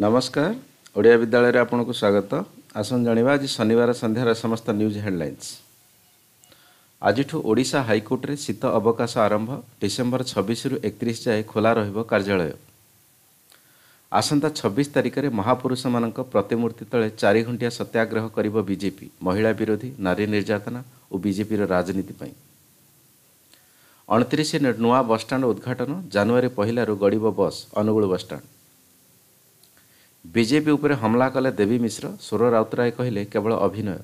ନମସ୍କାର ଓଡ଼ିଆ ବିଦ୍ୟାଳୟରେ ଆପଣଙ୍କୁ ସ୍ୱାଗତ ଆସନ୍ତୁ ଜାଣିବା ଆଜି ଶନିବାର ସନ୍ଧ୍ୟାର ସମସ୍ତ ନ୍ୟୁଜ୍ ହେଡ଼ଲାଇନ୍ସ ଆଜିଠୁ ଓଡ଼ିଶା ହାଇକୋର୍ଟରେ ଶୀତ ଅବକାଶ ଆରମ୍ଭ ଡିସେମ୍ବର ଛବିଶରୁ ଏକତିରିଶ ଯାଏଁ ଖୋଲା ରହିବ କାର୍ଯ୍ୟାଳୟ ଆସନ୍ତା ଛବିଶ ତାରିଖରେ ମହାପୁରୁଷମାନଙ୍କ ପ୍ରତିମୂର୍ତ୍ତି ତଳେ ଚାରି ଘଣ୍ଟିଆ ସତ୍ୟାଗ୍ରହ କରିବ ବିଜେପି ମହିଳା ବିରୋଧୀ ନାରୀ ନିର୍ଯାତନା ଓ ବିଜେପିର ରାଜନୀତି ପାଇଁ ଅଣତିରିଶ ନୂଆ ବସ୍ଷ୍ଟାଣ୍ଡ ଉଦ୍ଘାଟନ ଜାନୁଆରୀ ପହିଲାରୁ ଗଡ଼ିବ ବସ୍ ଅନୁଗୁଳ ବସ୍ଷ୍ଟାଣ୍ଡ ବିଜେପି ଉପରେ ହମଲା କଲେ ଦେବୀ ମିଶ୍ର ସୁର ରାଉତରାୟ କହିଲେ କେବଳ ଅଭିନୟ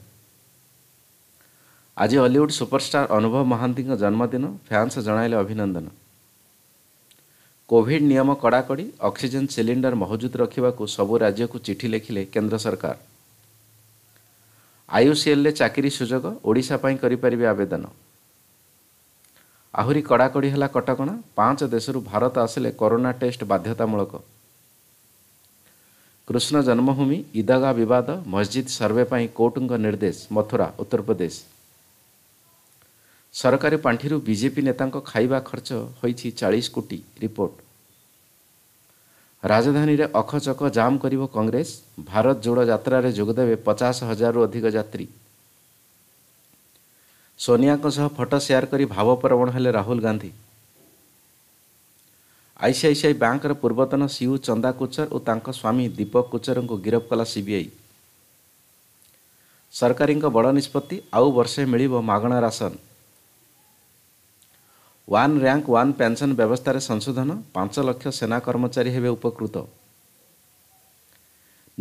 ଆଜି ଅଲିଉଡ୍ ସୁପରଷ୍ଟାର ଅନୁଭବ ମହାନ୍ତିଙ୍କ ଜନ୍ମଦିନ ଫ୍ୟାନ୍ସ ଜଣାଇଲେ ଅଭିନନ୍ଦନ କୋଭିଡ୍ ନିୟମ କଡ଼ାକଡ଼ି ଅକ୍ସିଜେନ୍ ସିଲିଣ୍ଡର ମହଜୁଦ ରଖିବାକୁ ସବୁ ରାଜ୍ୟକୁ ଚିଠି ଲେଖିଲେ କେନ୍ଦ୍ର ସରକାର ଆଇୟୁସିଏଲ୍ରେ ଚାକିରି ସୁଯୋଗ ଓଡ଼ିଶା ପାଇଁ କରିପାରିବେ ଆବେଦନ ଆହୁରି କଡ଼ାକଡ଼ି ହେଲା କଟକଣା ପାଞ୍ଚ ଦେଶରୁ ଭାରତ ଆସିଲେ କରୋନା ଟେଷ୍ଟ ବାଧ୍ୟତାମୂଳକ କୃଷ୍ଣ ଜନ୍ମଭୂମି ଇଦାଗା ବିବାଦ ମସ୍ଜିଦ୍ ସର୍ଭେ ପାଇଁ କୋର୍ଟଙ୍କ ନିର୍ଦ୍ଦେଶ ମଥୁରା ଉତ୍ତରପ୍ରଦେଶ ସରକାରୀ ପାଣ୍ଠିରୁ ବିଜେପି ନେତାଙ୍କ ଖାଇବା ଖର୍ଚ୍ଚ ହୋଇଛି ଚାଳିଶ କୋଟି ରିପୋର୍ଟ ରାଜଧାନୀରେ ଅଖଚକ ଜାମ୍ କରିବ କଂଗ୍ରେସ ଭାରତ ଯୋଡ଼ ଯାତ୍ରାରେ ଯୋଗଦେବେ ପଚାଶ ହଜାରରୁ ଅଧିକ ଯାତ୍ରୀ ସୋନିଆଙ୍କ ସହ ଫଟୋ ସେୟାର କରି ଭାବପ୍ରବଣ ହେଲେ ରାହୁଲ ଗାନ୍ଧୀ ଆଇସିଆଇସିଆଇ ବ୍ୟାଙ୍କର ପୂର୍ବତନ ସିଇଓ ଚନ୍ଦା କୁଚର ଓ ତାଙ୍କ ସ୍ୱାମୀ ଦୀପକ କୁଚରଙ୍କୁ ଗିରଫ କଲା ସିବିଆଇ ସରକାରୀଙ୍କ ବଡ଼ ନିଷ୍ପତ୍ତି ଆଉ ବର୍ଷେ ମିଳିବ ମାଗଣା ରାସନ ୱାନ୍ ର୍ୟାଙ୍କ ୱାନ୍ ପେନ୍ସନ୍ ବ୍ୟବସ୍ଥାରେ ସଂଶୋଧନ ପାଞ୍ଚ ଲକ୍ଷ ସେନା କର୍ମଚାରୀ ହେବେ ଉପକୃତ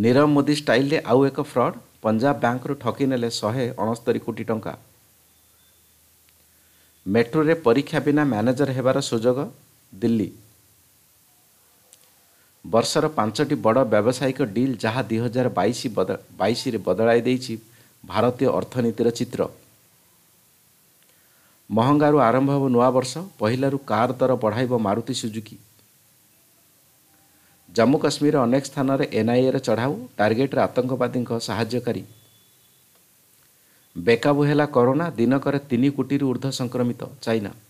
ନୀରବ ମୋଦି ଷ୍ଟାଇଲରେ ଆଉ ଏକ ଫ୍ରଡ୍ ପଞ୍ଜାବ ବ୍ୟାଙ୍କରୁ ଠକି ନେଲେ ଶହେ ଅଣସ୍ତରୀ କୋଟି ଟଙ୍କା ମେଟ୍ରୋରେ ପରୀକ୍ଷା ବିନା ମ୍ୟାନେଜର ହେବାର ସୁଯୋଗ ଦିଲ୍ଲୀ ବର୍ଷର ପାଞ୍ଚଟି ବଡ଼ ବ୍ୟବସାୟିକ ଡିଲ୍ ଯାହା ଦୁଇ ହଜାର ବାଇଶ ବାଇଶରେ ବଦଳାଇ ଦେଇଛି ଭାରତୀୟ ଅର୍ଥନୀତିର ଚିତ୍ର ମହଙ୍ଗାରୁ ଆରମ୍ଭ ହେବ ନୂଆବର୍ଷ ପହିଲାରୁ କାର୍ ଦର ବଢ଼ାଇବ ମାରୁତି ସୁଜୁକି ଜାମ୍ମୁ କାଶ୍ମୀରର ଅନେକ ସ୍ଥାନରେ ଏନ୍ଆଇଏର ଚଢ଼ାଉ ଟାର୍ଗେଟ୍ରେ ଆତଙ୍କବାଦୀଙ୍କ ସାହାଯ୍ୟକାରୀ ବେକାବୁ ହେଲା କରୋନା ଦିନକରେ ତିନି କୋଟିରୁ ଉର୍ଦ୍ଧ୍ୱ ସଂକ୍ରମିତ ଚାଇନା